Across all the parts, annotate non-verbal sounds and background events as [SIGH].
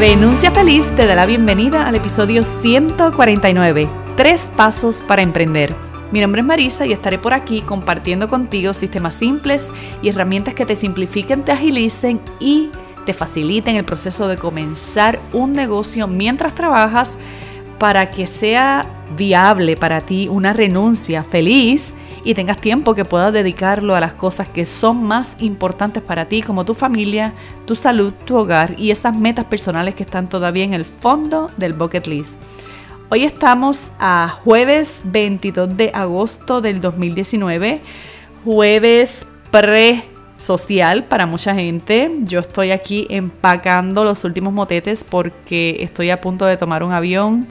Renuncia Feliz te da la bienvenida al episodio 149, Tres Pasos para Emprender. Mi nombre es Marisa y estaré por aquí compartiendo contigo sistemas simples y herramientas que te simplifiquen, te agilicen y te faciliten el proceso de comenzar un negocio mientras trabajas para que sea viable para ti una renuncia feliz y tengas tiempo que puedas dedicarlo a las cosas que son más importantes para ti, como tu familia, tu salud, tu hogar y esas metas personales que están todavía en el fondo del bucket list. Hoy estamos a jueves 22 de agosto del 2019, jueves pre social para mucha gente. Yo estoy aquí empacando los últimos motetes porque estoy a punto de tomar un avión.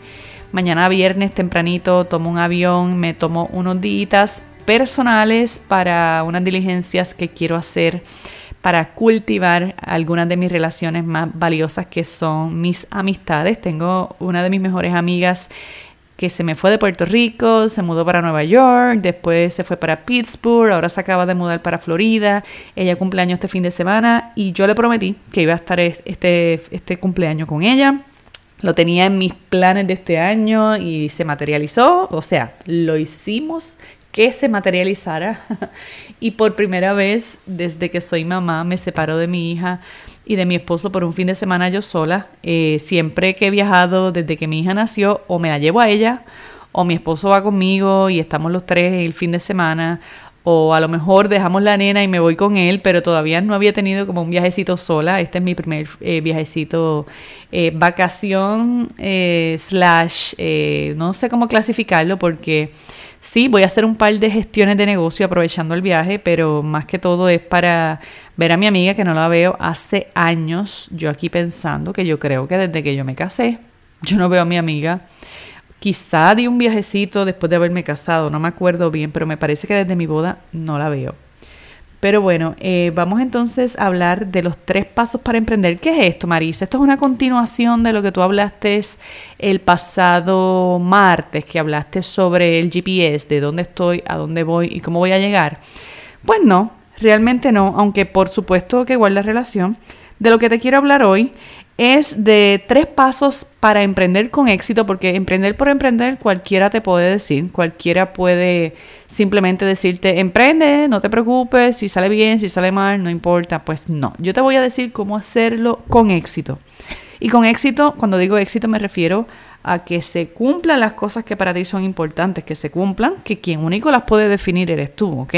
Mañana viernes tempranito tomo un avión, me tomo unos días personales para unas diligencias que quiero hacer para cultivar algunas de mis relaciones más valiosas que son mis amistades. Tengo una de mis mejores amigas que se me fue de Puerto Rico, se mudó para Nueva York, después se fue para Pittsburgh, ahora se acaba de mudar para Florida, ella cumpleaños este fin de semana y yo le prometí que iba a estar este, este cumpleaños con ella. Lo tenía en mis planes de este año y se materializó, o sea, lo hicimos que se materializara. [LAUGHS] y por primera vez desde que soy mamá me separo de mi hija y de mi esposo por un fin de semana yo sola. Eh, siempre que he viajado desde que mi hija nació, o me la llevo a ella, o mi esposo va conmigo y estamos los tres el fin de semana, o a lo mejor dejamos la nena y me voy con él, pero todavía no había tenido como un viajecito sola. Este es mi primer eh, viajecito eh, vacación eh, slash, no sé cómo clasificarlo porque sí, voy a hacer un par de gestiones de negocio aprovechando el viaje, pero más que todo es para ver a mi amiga que no la veo hace años, yo aquí pensando que yo creo que desde que yo me casé, yo no veo a mi amiga. Quizá di un viajecito después de haberme casado, no me acuerdo bien, pero me parece que desde mi boda no la veo. Pero bueno, eh, vamos entonces a hablar de los tres pasos para emprender. ¿Qué es esto, Marisa? Esto es una continuación de lo que tú hablaste el pasado martes, que hablaste sobre el GPS, de dónde estoy, a dónde voy y cómo voy a llegar. Pues no, realmente no, aunque por supuesto que la relación. De lo que te quiero hablar hoy es de tres pasos para emprender con éxito, porque emprender por emprender cualquiera te puede decir, cualquiera puede simplemente decirte, emprende, no te preocupes, si sale bien, si sale mal, no importa, pues no, yo te voy a decir cómo hacerlo con éxito. Y con éxito, cuando digo éxito me refiero a que se cumplan las cosas que para ti son importantes, que se cumplan, que quien único las puede definir eres tú, ¿ok?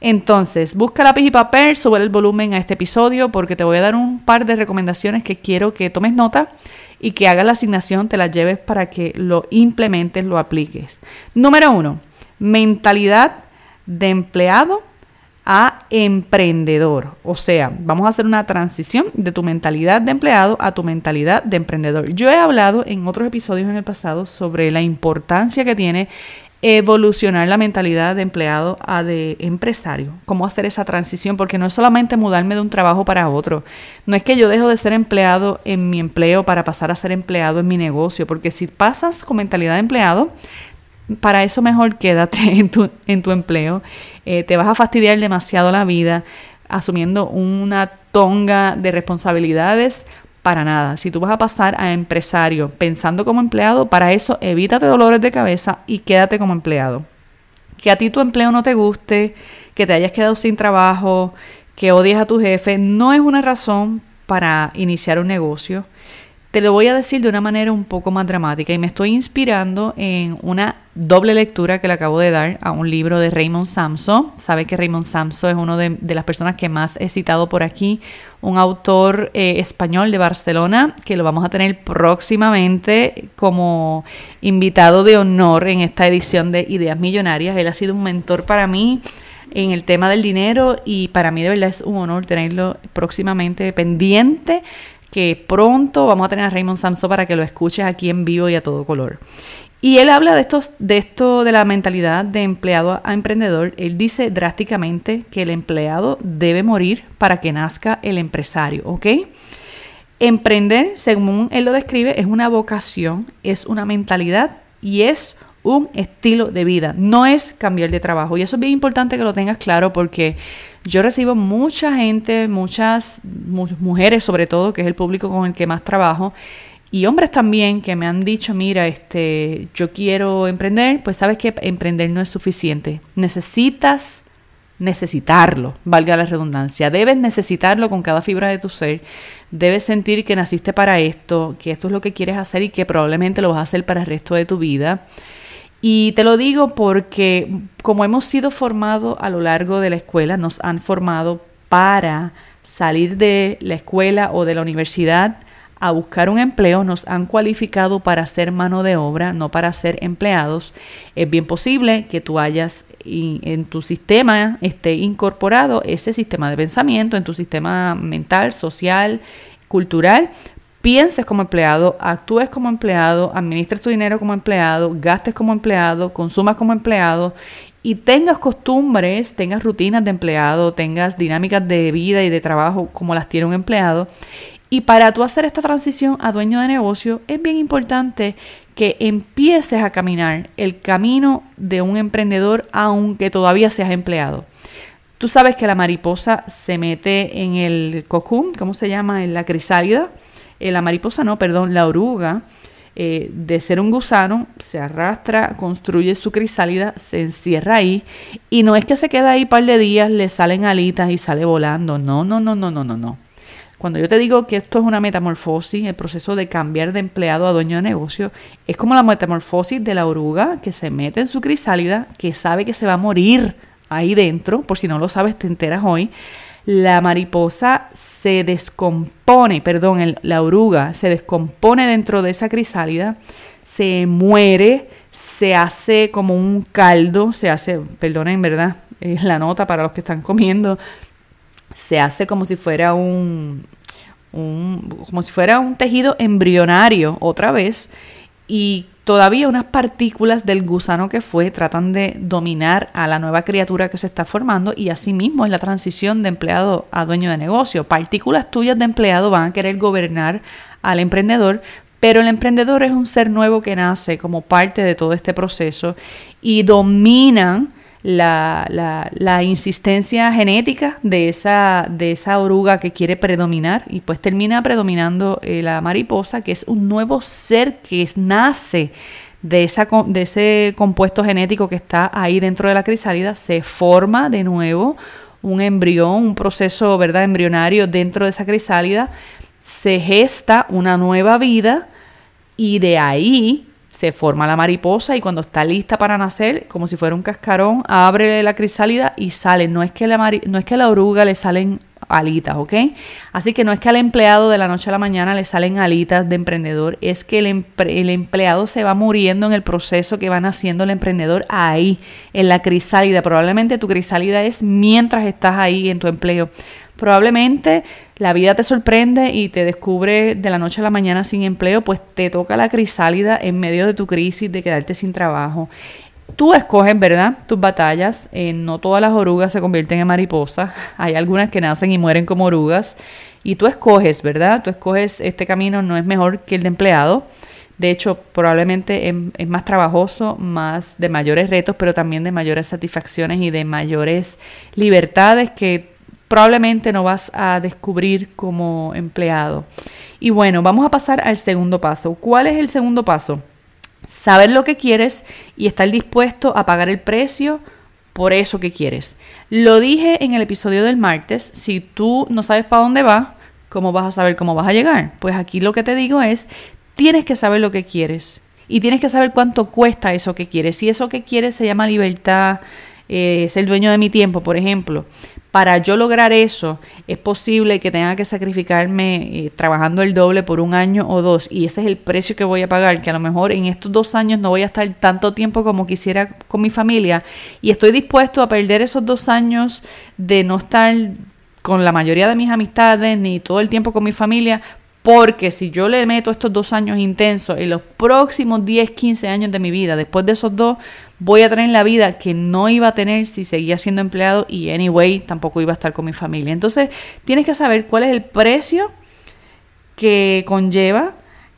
Entonces, busca lápiz y papel, sube el volumen a este episodio porque te voy a dar un par de recomendaciones que quiero que tomes nota y que hagas la asignación, te la lleves para que lo implementes, lo apliques. Número uno, mentalidad de empleado a emprendedor. O sea, vamos a hacer una transición de tu mentalidad de empleado a tu mentalidad de emprendedor. Yo he hablado en otros episodios en el pasado sobre la importancia que tiene evolucionar la mentalidad de empleado a de empresario, cómo hacer esa transición, porque no es solamente mudarme de un trabajo para otro, no es que yo dejo de ser empleado en mi empleo para pasar a ser empleado en mi negocio, porque si pasas con mentalidad de empleado, para eso mejor quédate [LAUGHS] en tu, en tu empleo, eh, te vas a fastidiar demasiado la vida asumiendo una tonga de responsabilidades para nada. Si tú vas a pasar a empresario pensando como empleado, para eso evítate dolores de cabeza y quédate como empleado. Que a ti tu empleo no te guste, que te hayas quedado sin trabajo, que odies a tu jefe, no es una razón para iniciar un negocio. Te lo voy a decir de una manera un poco más dramática y me estoy inspirando en una doble lectura que le acabo de dar a un libro de Raymond Samso. Sabe que Raymond Samso es una de, las personas que más he citado por aquí, un autor eh, español de Barcelona, que lo vamos a tener próximamente como invitado de honor en esta edición de Ideas Millonarias. Él ha sido un mentor para mí en el tema del dinero y para mí de verdad es un honor tenerlo próximamente pendiente que pronto vamos a tener a Raymond Samson para que lo escuches aquí en vivo y a todo color. Y él habla de, de esto, de la mentalidad de empleado a emprendedor. Él dice drásticamente que el empleado debe morir para que nazca el empresario, ¿ok? Emprender, según él lo describe, es una vocación, es una mentalidad y es un estilo de vida. No es cambiar de trabajo. Y eso es bien importante que lo tengas claro porque yo recibo mucha gente, muchas mujeres sobre todo, que es el público con el que más trabajo, y hombres también que me han dicho, mira, este, yo quiero emprender, pues sabes que emprender no es suficiente. Necesitas necesitarlo, valga la redundancia. Debes necesitarlo con cada fibra de tu ser. Debes sentir que naciste para esto, que esto es lo que quieres hacer y que probablemente lo vas a hacer para el resto de tu vida. Y te lo digo porque como hemos sido formados a lo largo de la escuela, nos han formado para salir de la escuela o de la universidad a buscar un empleo, nos han cualificado para ser mano de obra, no para ser empleados. Es bien posible que tú hayas en tu sistema esté incorporado ese sistema de pensamiento, en tu sistema mental, social, cultural, pienses como empleado, actúes como empleado, administres tu dinero como empleado, gastes como empleado, consumas como empleado y tengas costumbres, tengas rutinas de empleado, tengas dinámicas de vida y de trabajo como las tiene un empleado. Y para tú hacer esta transición a dueño de negocio es bien importante que empieces a caminar el camino de un emprendedor aunque todavía seas empleado. Tú sabes que la mariposa se mete en el cocoon, ¿cómo se llama? En la crisálida eh, la mariposa no, perdón, la oruga, eh, de ser un gusano, se arrastra, construye su crisálida, se encierra ahí y no es que se queda ahí un par de días, le salen alitas y sale volando. No, no, no, no, no, no, no. Cuando yo te digo que esto es una metamorfosis, el proceso de cambiar de empleado a dueño de negocio, es como la metamorfosis de la oruga que se mete en su crisálida, que sabe que se va a morir ahí dentro, por si no lo sabes, te enteras hoy, la mariposa se descompone, perdón, la oruga se descompone dentro de esa crisálida, se muere, se hace como un caldo, se hace, perdonen, ¿verdad? Es la nota para los que están comiendo, se hace como si fuera un, como si fuera un tejido embrionario otra vez y Todavía unas partículas del gusano que fue tratan de dominar a la nueva criatura que se está formando y asimismo en la transición de empleado a dueño de negocio. Partículas tuyas de empleado van a querer gobernar al emprendedor, pero el emprendedor es un ser nuevo que nace como parte de todo este proceso y dominan la, insistencia genética de esa, de esa oruga que quiere predominar y pues termina predominando eh, la mariposa, que es un nuevo ser que nace de, esa, de ese compuesto genético que está ahí dentro de la crisálida, se forma de nuevo un embrión, un proceso ¿verdad? embrionario dentro de esa crisálida, se gesta una nueva vida y de ahí se forma la mariposa y cuando está lista para nacer, como si fuera un cascarón, abre la crisálida y sale. No es que la, no es que a la oruga le salen alitas, ¿ok? Así que no es que al empleado de la noche a la mañana le salen alitas de emprendedor, es que el, el empleado se va muriendo en el proceso que va naciendo el emprendedor ahí, en la crisálida. Probablemente tu crisálida es mientras estás ahí en tu empleo. Probablemente la vida te sorprende y te descubre de la noche a la mañana sin empleo, pues te toca la crisálida en medio de tu crisis de quedarte sin trabajo. Tú escoges, ¿verdad? Tus batallas. Eh, no todas las orugas se convierten en mariposas. [LAUGHS] Hay algunas que nacen y mueren como orugas. Y tú escoges, ¿verdad? Tú escoges este camino, no es mejor que el de empleado. De hecho, probablemente es, em, es, más trabajoso, más de mayores retos, pero también de mayores satisfacciones y de mayores libertades que probablemente no vas a descubrir como empleado. Y bueno, vamos a pasar al segundo paso. ¿Cuál es el segundo paso? Saber lo que quieres y estar dispuesto a pagar el precio por eso que quieres. Lo dije en el episodio del martes, si tú no sabes para dónde vas, ¿cómo vas a saber cómo vas a llegar? Pues aquí lo que te digo es, tienes que saber lo que quieres y tienes que saber cuánto cuesta eso que quieres. Si eso que quieres se llama libertad, es eh, ser dueño de mi tiempo, por ejemplo, para yo lograr eso, es posible que tenga que sacrificarme eh, trabajando el doble por un año o dos. Y ese es el precio que voy a pagar, que a lo mejor en estos dos años no voy a estar tanto tiempo como quisiera con mi familia. Y estoy dispuesto a perder esos dos años de no estar con la mayoría de mis amistades ni todo el tiempo con mi familia porque si yo le meto estos dos años intensos en los próximos 10, 15 años de mi vida, después de esos dos, voy a tener la vida que no iba a tener si seguía siendo empleado y anyway tampoco iba a estar con mi familia. Entonces tienes que saber cuál es el precio que conlleva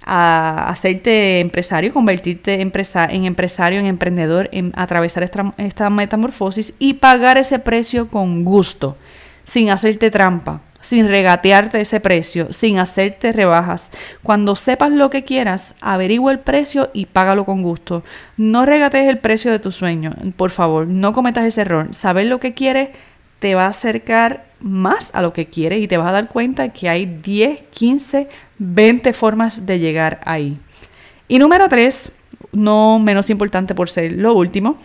a hacerte empresario, convertirte en empresario, en emprendedor, en atravesar esta metamorfosis y pagar ese precio con gusto, sin hacerte trampa sin regatearte ese precio, sin hacerte rebajas. Cuando sepas lo que quieras, averigua el precio y págalo con gusto. No regatees el precio de tu sueño, por favor, no cometas ese error. Saber lo que quieres te va a acercar más a lo que quieres y te vas a dar cuenta que hay 10, 15, 20 formas de llegar ahí. Y número 3, no menos importante por ser lo último,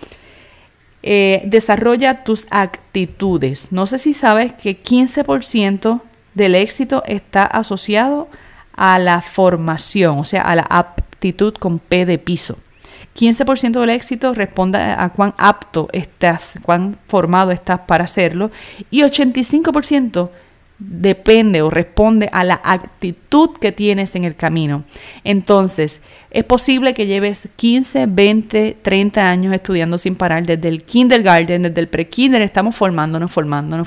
eh, desarrolla tus actitudes. No sé si sabes que 15% del éxito está asociado a la formación, o sea, a la aptitud con P de piso. 15% del éxito responde a cuán apto estás, cuán formado estás para hacerlo y 85% depende o responde a la actitud que tienes en el camino. Entonces, es posible que lleves 15, 20, 30 años estudiando sin parar desde el kindergarten, desde el pre-kinder, estamos formando, no formando, no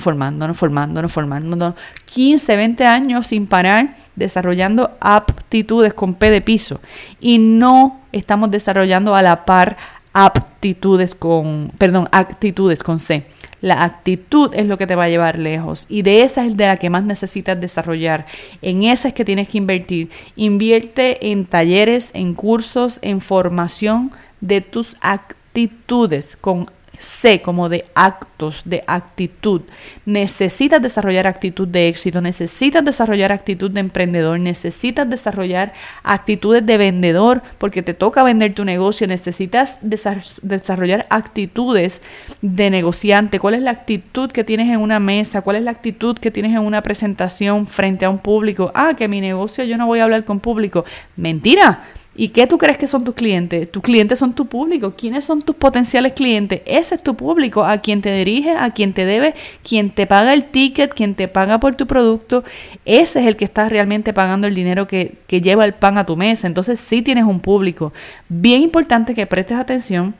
formando, 15, 20 años sin parar desarrollando aptitudes con P de piso y no estamos desarrollando a la par aptitudes con, perdón, actitudes con C. La actitud es lo que te va a llevar lejos y de esa es de la que más necesitas desarrollar. En esa es que tienes que invertir. Invierte en talleres, en cursos, en formación de tus actitudes con Sé como de actos, de actitud. Necesitas desarrollar actitud de éxito, necesitas desarrollar actitud de emprendedor, necesitas desarrollar actitudes de vendedor porque te toca vender tu negocio, necesitas desarrollar actitudes de negociante. ¿Cuál es la actitud que tienes en una mesa? ¿Cuál es la actitud que tienes en una presentación frente a un público? Ah, que mi negocio yo no voy a hablar con público. Mentira, ¿Y qué tú crees que son tus clientes? Tus clientes son tu público. ¿Quiénes son tus potenciales clientes? Ese es tu público, a quien te dirige, a quien te debe, quien te paga el ticket, quien te paga por tu producto. Ese es el que está realmente pagando el dinero que, que lleva el pan a tu mesa. Entonces sí tienes un público. Bien importante que prestes atención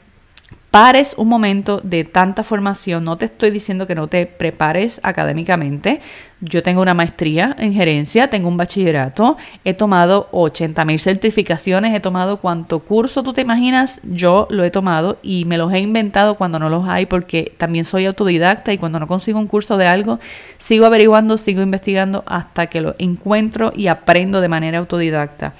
pares un momento de tanta formación. No te estoy diciendo que no te prepares académicamente. Yo tengo una maestría en gerencia, tengo un bachillerato, he tomado 80.000 certificaciones, he tomado cuánto curso tú te imaginas, yo lo he tomado y me los he inventado cuando no los hay porque también soy autodidacta y cuando no consigo un curso de algo, sigo averiguando, sigo investigando hasta que lo encuentro y aprendo de manera autodidacta.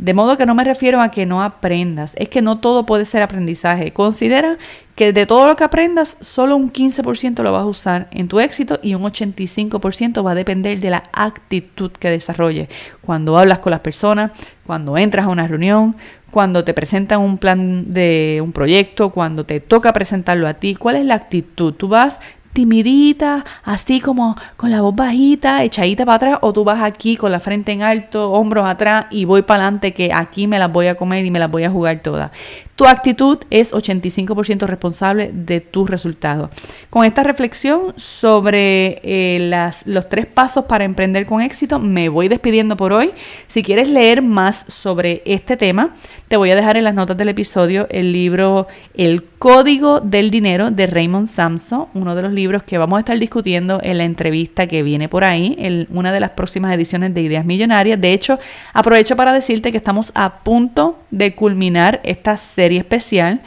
De modo que no me refiero a que no aprendas, es que no todo puede ser aprendizaje. Considera que de todo lo que aprendas, solo un 15% lo vas a usar en tu éxito y un 85% va a depender de la actitud que desarrolles. Cuando hablas con las personas, cuando entras a una reunión, cuando te presentan un plan de un proyecto, cuando te toca presentarlo a ti, cuál es la actitud. Tú vas timidita, así como con la voz bajita, echadita para atrás, o tú vas aquí con la frente en alto, hombros atrás y voy para adelante que aquí me las voy a comer y me las voy a jugar todas. Tu actitud es 85% responsable de tus resultados. Con esta reflexión sobre eh, los tres pasos para emprender con éxito, me voy despidiendo por hoy. Si quieres leer más sobre este tema, te voy a dejar en las notas del episodio el libro El Código del Dinero de Raymond Samson, uno de los libros que vamos a estar discutiendo en la entrevista que viene por ahí, en una de las próximas ediciones de Ideas Millonarias. De hecho, aprovecho para decirte que estamos a punto de culminar esta serie especial.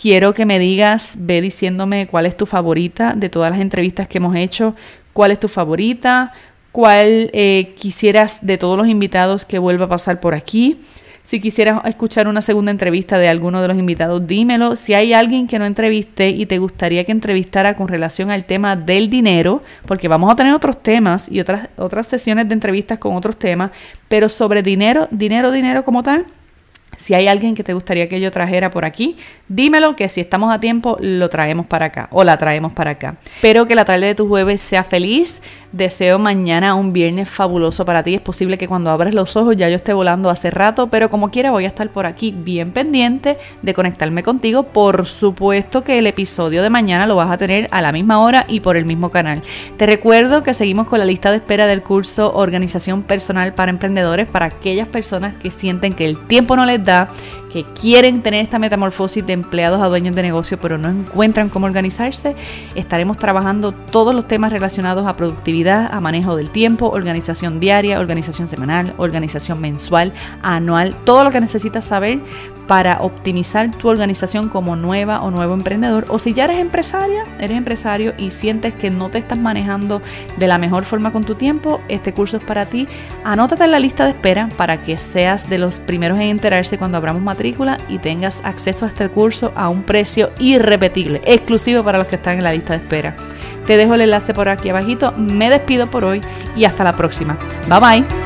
Quiero que me digas, ve diciéndome cuál es tu favorita de todas las entrevistas que hemos hecho, cuál es tu favorita, cuál eh, quisieras de todos los invitados que vuelva a pasar por aquí. Si quisieras escuchar una segunda entrevista de alguno de los invitados, dímelo. Si hay alguien que no entreviste y te gustaría que entrevistara con relación al tema del dinero, porque vamos a tener otros temas y otras, otras sesiones de entrevistas con otros temas, pero sobre dinero, dinero, dinero como tal, si hay alguien que te gustaría que yo trajera por aquí, dímelo que si estamos a tiempo lo traemos para acá o la traemos para acá. Espero que la tarde de tu jueves sea feliz. Deseo mañana un viernes fabuloso para ti. Es posible que cuando abres los ojos ya yo esté volando hace rato, pero como quiera voy a estar por aquí bien pendiente de conectarme contigo. Por supuesto que el episodio de mañana lo vas a tener a la misma hora y por el mismo canal. Te recuerdo que seguimos con la lista de espera del curso Organización Personal para Emprendedores para aquellas personas que sienten que el tiempo no les que quieren tener esta metamorfosis de empleados a dueños de negocio, pero no encuentran cómo organizarse, estaremos trabajando todos los temas relacionados a productividad, a manejo del tiempo, organización diaria, organización semanal, organización mensual, anual, todo lo que necesitas saber para optimizar tu organización como nueva o nuevo emprendedor. O si ya eres empresaria, eres empresario y sientes que no te estás manejando de la mejor forma con tu tiempo, este curso es para ti. Anótate en la lista de espera para que seas de los primeros en enterarse cuando abramos matrícula y tengas acceso a este curso a un precio irrepetible, exclusivo para los que están en la lista de espera. Te dejo el enlace por aquí abajito. Me despido por hoy y hasta la próxima. Bye bye.